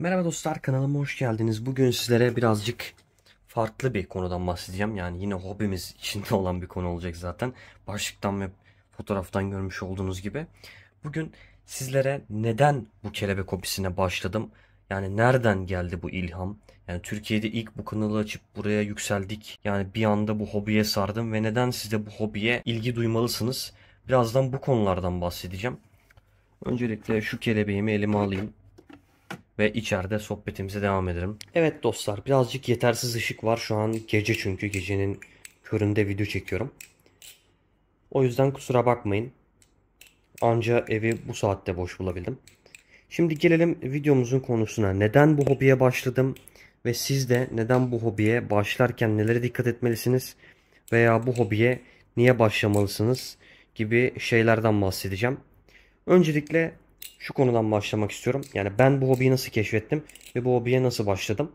Merhaba dostlar kanalıma hoş geldiniz. Bugün sizlere birazcık farklı bir konudan bahsedeceğim. Yani yine hobimiz içinde olan bir konu olacak zaten. Başlıktan ve fotoğraftan görmüş olduğunuz gibi. Bugün sizlere neden bu kelebek hobisine başladım? Yani nereden geldi bu ilham? Yani Türkiye'de ilk bu kanalı açıp buraya yükseldik. Yani bir anda bu hobiye sardım ve neden siz de bu hobiye ilgi duymalısınız? Birazdan bu konulardan bahsedeceğim. Öncelikle şu kelebeğimi elime alayım ve içeride sohbetimize devam edelim. Evet dostlar birazcık yetersiz ışık var şu an gece çünkü gecenin köründe video çekiyorum. O yüzden kusura bakmayın. Anca evi bu saatte boş bulabildim. Şimdi gelelim videomuzun konusuna. Neden bu hobiye başladım ve siz de neden bu hobiye başlarken nelere dikkat etmelisiniz veya bu hobiye niye başlamalısınız gibi şeylerden bahsedeceğim. Öncelikle şu konudan başlamak istiyorum. Yani ben bu hobiyi nasıl keşfettim ve bu hobiye nasıl başladım?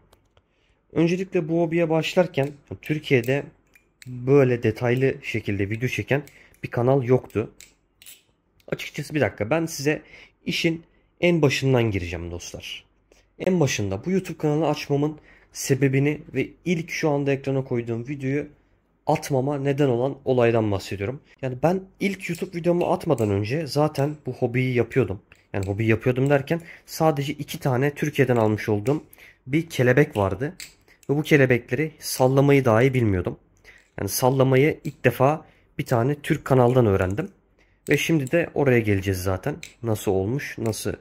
Öncelikle bu hobiye başlarken Türkiye'de böyle detaylı şekilde video çeken bir kanal yoktu. Açıkçası bir dakika ben size işin en başından gireceğim dostlar. En başında bu YouTube kanalı açmamın sebebini ve ilk şu anda ekrana koyduğum videoyu atmama neden olan olaydan bahsediyorum. Yani ben ilk YouTube videomu atmadan önce zaten bu hobiyi yapıyordum yani hobi yapıyordum derken sadece iki tane Türkiye'den almış olduğum bir kelebek vardı. Ve bu kelebekleri sallamayı dahi bilmiyordum. Yani sallamayı ilk defa bir tane Türk kanaldan öğrendim. Ve şimdi de oraya geleceğiz zaten. Nasıl olmuş, nasıl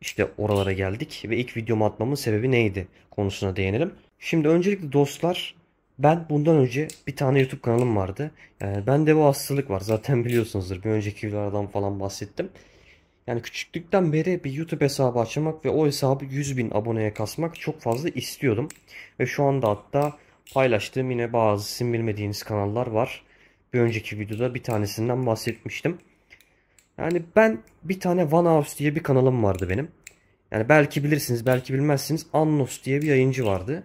işte oralara geldik ve ilk videomu atmamın sebebi neydi konusuna değinelim. Şimdi öncelikle dostlar ben bundan önce bir tane YouTube kanalım vardı. Yani bende bu hastalık var zaten biliyorsunuzdur. Bir önceki videolardan falan bahsettim. Yani küçüklükten beri bir YouTube hesabı açmak ve o hesabı 100 bin aboneye kasmak çok fazla istiyordum. Ve şu anda hatta paylaştığım yine bazı sizin bilmediğiniz kanallar var. Bir önceki videoda bir tanesinden bahsetmiştim. Yani ben bir tane One House diye bir kanalım vardı benim. Yani belki bilirsiniz belki bilmezsiniz Annos diye bir yayıncı vardı.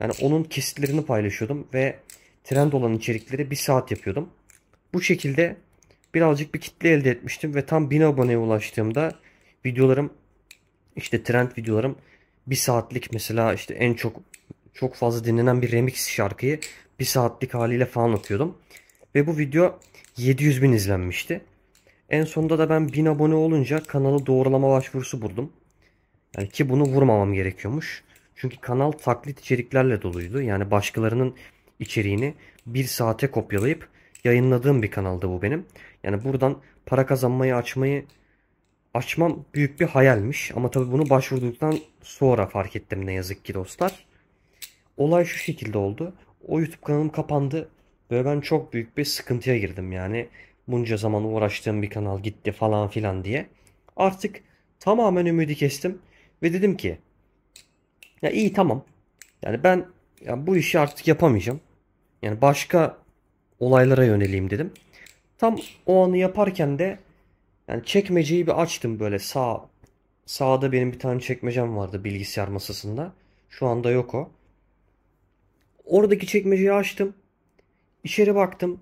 Yani onun kesitlerini paylaşıyordum ve trend olan içerikleri bir saat yapıyordum. Bu şekilde birazcık bir kitle elde etmiştim ve tam 1000 aboneye ulaştığımda videolarım işte trend videolarım bir saatlik mesela işte en çok çok fazla dinlenen bir remix şarkıyı bir saatlik haliyle falan atıyordum. Ve bu video 700 bin izlenmişti. En sonunda da ben 1000 abone olunca kanalı doğrulama başvurusu buldum. Yani ki bunu vurmamam gerekiyormuş. Çünkü kanal taklit içeriklerle doluydu. Yani başkalarının içeriğini bir saate kopyalayıp yayınladığım bir kanalda bu benim. Yani buradan para kazanmayı açmayı açmam büyük bir hayalmiş. Ama tabii bunu başvurduktan sonra fark ettim ne yazık ki dostlar. Olay şu şekilde oldu. O YouTube kanalım kapandı ve ben çok büyük bir sıkıntıya girdim yani. Bunca zaman uğraştığım bir kanal gitti falan filan diye. Artık tamamen ümidi kestim ve dedim ki ya iyi tamam. Yani ben ya bu işi artık yapamayacağım. Yani başka olaylara yöneleyim dedim. Tam o anı yaparken de yani çekmeceyi bir açtım böyle sağ sağda benim bir tane çekmecem vardı bilgisayar masasında. Şu anda yok o. Oradaki çekmeceyi açtım. İçeri baktım.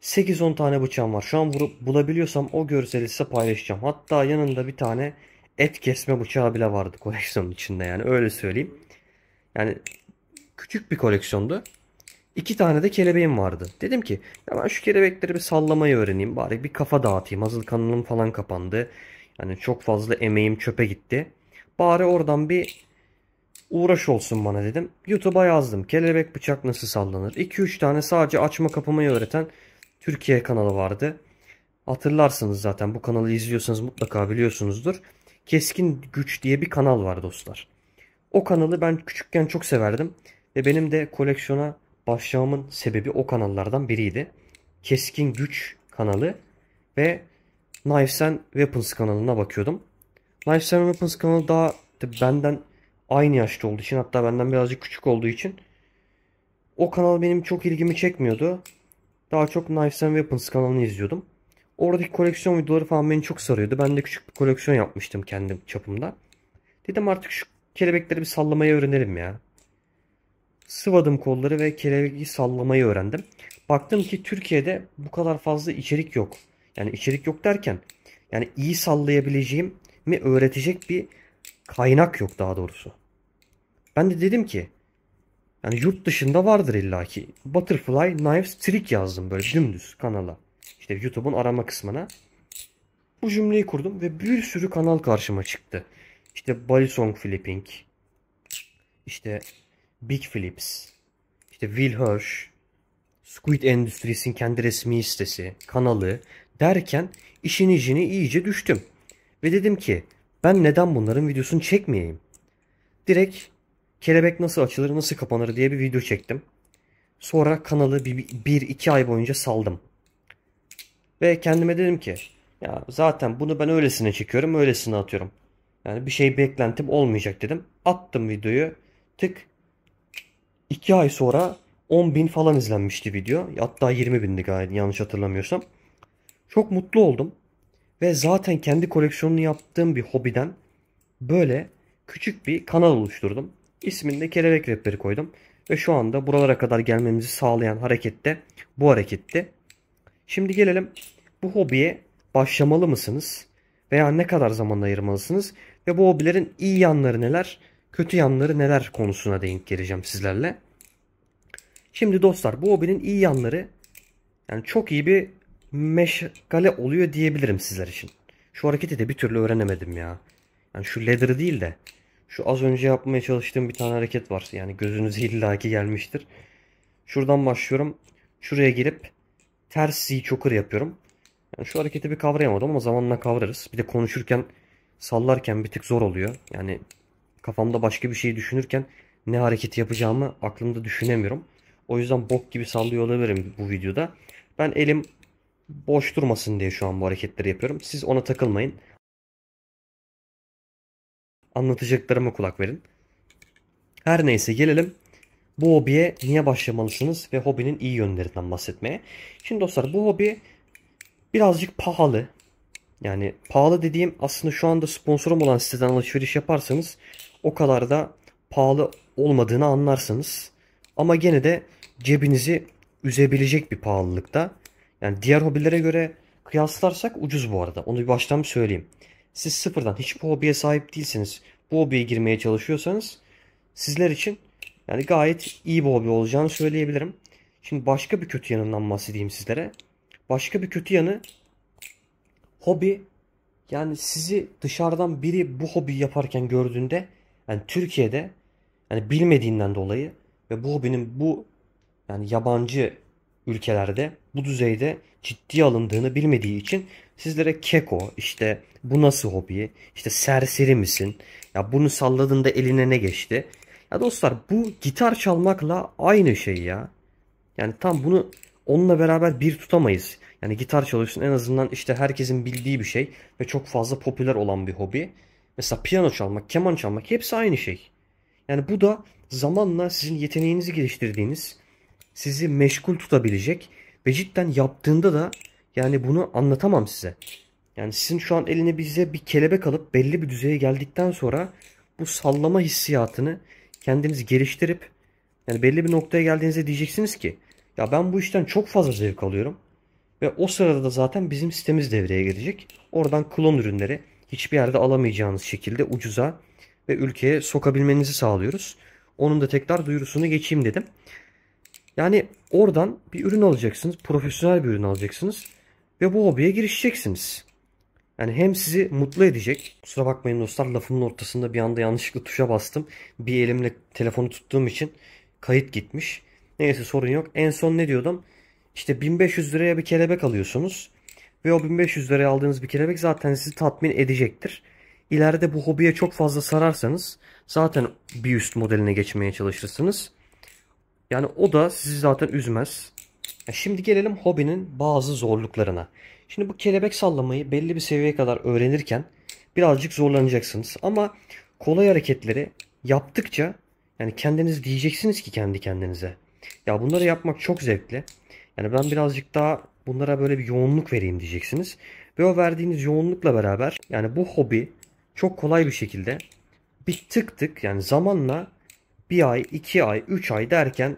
8-10 tane bıçağım var. Şu an vurup bulabiliyorsam o görseli size paylaşacağım. Hatta yanında bir tane et kesme bıçağı bile vardı koleksiyonun içinde yani öyle söyleyeyim. Yani küçük bir koleksiyondu iki tane de kelebeğim vardı. Dedim ki ya ben şu kelebekleri bir sallamayı öğreneyim bari bir kafa dağıtayım. Hazır kanalım falan kapandı. Yani çok fazla emeğim çöpe gitti. Bari oradan bir uğraş olsun bana dedim. YouTube'a yazdım. Kelebek bıçak nasıl sallanır? 2-3 tane sadece açma kapamayı öğreten Türkiye kanalı vardı. Hatırlarsınız zaten bu kanalı izliyorsanız mutlaka biliyorsunuzdur. Keskin Güç diye bir kanal var dostlar. O kanalı ben küçükken çok severdim. Ve benim de koleksiyona başlamamın sebebi o kanallardan biriydi. Keskin Güç kanalı ve Knives and Weapons kanalına bakıyordum. Knives and Weapons kanalı daha benden aynı yaşta olduğu için hatta benden birazcık küçük olduğu için o kanal benim çok ilgimi çekmiyordu. Daha çok Knives and Weapons kanalını izliyordum. Oradaki koleksiyon videoları falan beni çok sarıyordu. Ben de küçük bir koleksiyon yapmıştım kendim çapımda. Dedim artık şu kelebekleri bir sallamaya öğrenelim ya sıvadım kolları ve kelebeği sallamayı öğrendim. Baktım ki Türkiye'de bu kadar fazla içerik yok. Yani içerik yok derken yani iyi sallayabileceğim mi öğretecek bir kaynak yok daha doğrusu. Ben de dedim ki yani yurt dışında vardır illaki. Butterfly Knives Trick yazdım böyle dümdüz kanala. İşte YouTube'un arama kısmına. Bu cümleyi kurdum ve bir sürü kanal karşıma çıktı. İşte Balisong Flipping, işte Big Philips, işte Will Hirsch, Squid Industries'in kendi resmi sitesi, kanalı derken işin içine iyice düştüm. Ve dedim ki ben neden bunların videosunu çekmeyeyim? Direkt kelebek nasıl açılır nasıl kapanır diye bir video çektim. Sonra kanalı 1-2 ay boyunca saldım. Ve kendime dedim ki ya zaten bunu ben öylesine çekiyorum öylesine atıyorum. Yani bir şey beklentim olmayacak dedim. Attım videoyu tık 2 ay sonra 10 bin falan izlenmişti video. Hatta 20 bindi gayet yanlış hatırlamıyorsam. Çok mutlu oldum. Ve zaten kendi koleksiyonunu yaptığım bir hobiden böyle küçük bir kanal oluşturdum. İsmini de Kelebek Rapleri koydum. Ve şu anda buralara kadar gelmemizi sağlayan harekette bu hareketti. Şimdi gelelim bu hobiye başlamalı mısınız? Veya ne kadar zaman ayırmalısınız? Ve bu hobilerin iyi yanları neler? kötü yanları neler konusuna denk geleceğim sizlerle. Şimdi dostlar bu hobinin iyi yanları yani çok iyi bir meşgale oluyor diyebilirim sizler için. Şu hareketi de bir türlü öğrenemedim ya. Yani şu ladder değil de şu az önce yapmaya çalıştığım bir tane hareket var. Yani gözünüz illaki gelmiştir. Şuradan başlıyorum. Şuraya girip ters Z choker yapıyorum. Yani şu hareketi bir kavrayamadım ama zamanla kavrarız. Bir de konuşurken sallarken bir tık zor oluyor. Yani kafamda başka bir şey düşünürken ne hareket yapacağımı aklımda düşünemiyorum. O yüzden bok gibi sallıyor olabilirim bu videoda. Ben elim boş durmasın diye şu an bu hareketleri yapıyorum. Siz ona takılmayın. Anlatacaklarıma kulak verin. Her neyse gelelim bu hobiye niye başlamalısınız ve hobinin iyi yönlerinden bahsetmeye. Şimdi dostlar bu hobi birazcık pahalı. Yani pahalı dediğim aslında şu anda sponsorum olan siteden alışveriş yaparsanız o kadar da pahalı olmadığını anlarsınız. Ama gene de cebinizi üzebilecek bir pahalılıkta. Yani diğer hobilere göre kıyaslarsak ucuz bu arada. Onu bir baştan söyleyeyim. Siz sıfırdan hiç bu hobiye sahip değilsiniz. Bu hobiye girmeye çalışıyorsanız sizler için yani gayet iyi bir hobi olacağını söyleyebilirim. Şimdi başka bir kötü yanından bahsedeyim sizlere. Başka bir kötü yanı hobi yani sizi dışarıdan biri bu hobiyi yaparken gördüğünde yani Türkiye'de yani bilmediğinden dolayı ve bu hobinin bu yani yabancı ülkelerde bu düzeyde ciddi alındığını bilmediği için sizlere keko işte bu nasıl hobi işte serseri misin ya bunu salladığında eline ne geçti ya dostlar bu gitar çalmakla aynı şey ya yani tam bunu onunla beraber bir tutamayız yani gitar çalıyorsun en azından işte herkesin bildiği bir şey ve çok fazla popüler olan bir hobi Mesela piyano çalmak, keman çalmak hepsi aynı şey. Yani bu da zamanla sizin yeteneğinizi geliştirdiğiniz, sizi meşgul tutabilecek ve cidden yaptığında da yani bunu anlatamam size. Yani sizin şu an eline bize bir kelebek alıp belli bir düzeye geldikten sonra bu sallama hissiyatını kendiniz geliştirip yani belli bir noktaya geldiğinizde diyeceksiniz ki ya ben bu işten çok fazla zevk alıyorum. Ve o sırada da zaten bizim sitemiz devreye girecek. Oradan klon ürünleri hiçbir yerde alamayacağınız şekilde ucuza ve ülkeye sokabilmenizi sağlıyoruz. Onun da tekrar duyurusunu geçeyim dedim. Yani oradan bir ürün alacaksınız. Profesyonel bir ürün alacaksınız. Ve bu hobiye girişeceksiniz. Yani hem sizi mutlu edecek. Kusura bakmayın dostlar lafımın ortasında bir anda yanlışlıkla tuşa bastım. Bir elimle telefonu tuttuğum için kayıt gitmiş. Neyse sorun yok. En son ne diyordum? İşte 1500 liraya bir kelebek alıyorsunuz. Ve o 1500 liraya aldığınız bir kelebek zaten sizi tatmin edecektir. İleride bu hobiye çok fazla sararsanız zaten bir üst modeline geçmeye çalışırsınız. Yani o da sizi zaten üzmez. Şimdi gelelim hobinin bazı zorluklarına. Şimdi bu kelebek sallamayı belli bir seviyeye kadar öğrenirken birazcık zorlanacaksınız. Ama kolay hareketleri yaptıkça yani kendiniz diyeceksiniz ki kendi kendinize. Ya bunları yapmak çok zevkli. Yani ben birazcık daha Bunlara böyle bir yoğunluk vereyim diyeceksiniz. Ve o verdiğiniz yoğunlukla beraber yani bu hobi çok kolay bir şekilde bir tık tık yani zamanla bir ay, iki ay, üç ay derken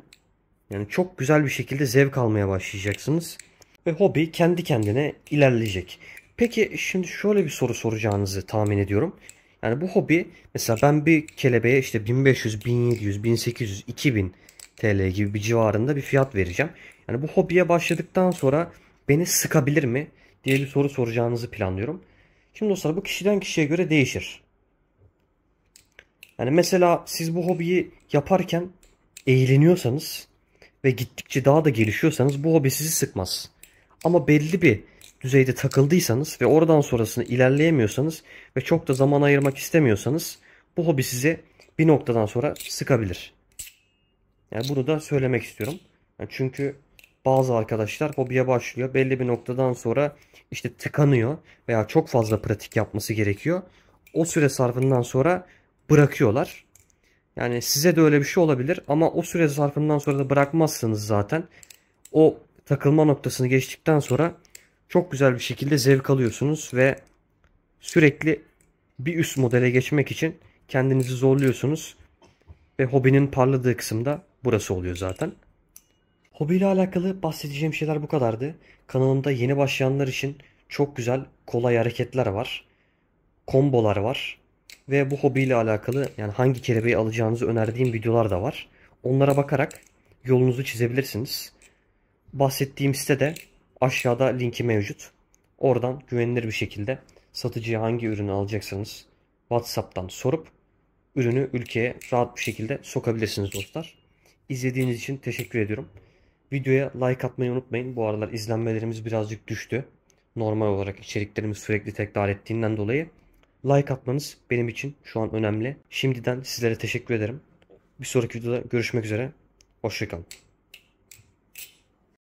yani çok güzel bir şekilde zevk almaya başlayacaksınız. Ve hobi kendi kendine ilerleyecek. Peki şimdi şöyle bir soru soracağınızı tahmin ediyorum. Yani bu hobi mesela ben bir kelebeğe işte 1500, 1700, 1800, 2000 TL gibi bir civarında bir fiyat vereceğim. Yani bu hobiye başladıktan sonra beni sıkabilir mi diye bir soru soracağınızı planlıyorum. Şimdi dostlar bu kişiden kişiye göre değişir. Yani mesela siz bu hobiyi yaparken eğleniyorsanız ve gittikçe daha da gelişiyorsanız bu hobi sizi sıkmaz. Ama belli bir düzeyde takıldıysanız ve oradan sonrasını ilerleyemiyorsanız ve çok da zaman ayırmak istemiyorsanız bu hobi sizi bir noktadan sonra sıkabilir. Yani bunu da söylemek istiyorum. Yani çünkü bazı arkadaşlar hobiye başlıyor. Belli bir noktadan sonra işte tıkanıyor veya çok fazla pratik yapması gerekiyor. O süre sarfından sonra bırakıyorlar. Yani size de öyle bir şey olabilir ama o süre zarfından sonra da bırakmazsınız zaten. O takılma noktasını geçtikten sonra çok güzel bir şekilde zevk alıyorsunuz ve sürekli bir üst modele geçmek için kendinizi zorluyorsunuz ve hobinin parladığı kısımda burası oluyor zaten. Hobi ile alakalı bahsedeceğim şeyler bu kadardı. Kanalımda yeni başlayanlar için çok güzel kolay hareketler var. Kombolar var. Ve bu hobi ile alakalı yani hangi kelebeği alacağınızı önerdiğim videolar da var. Onlara bakarak yolunuzu çizebilirsiniz. Bahsettiğim sitede aşağıda linki mevcut. Oradan güvenilir bir şekilde satıcıya hangi ürünü alacaksanız WhatsApp'tan sorup ürünü ülkeye rahat bir şekilde sokabilirsiniz dostlar. İzlediğiniz için teşekkür ediyorum. Videoya like atmayı unutmayın. Bu aralar izlenmelerimiz birazcık düştü. Normal olarak içeriklerimiz sürekli tekrar ettiğinden dolayı like atmanız benim için şu an önemli. Şimdiden sizlere teşekkür ederim. Bir sonraki videoda görüşmek üzere. Hoşçakalın.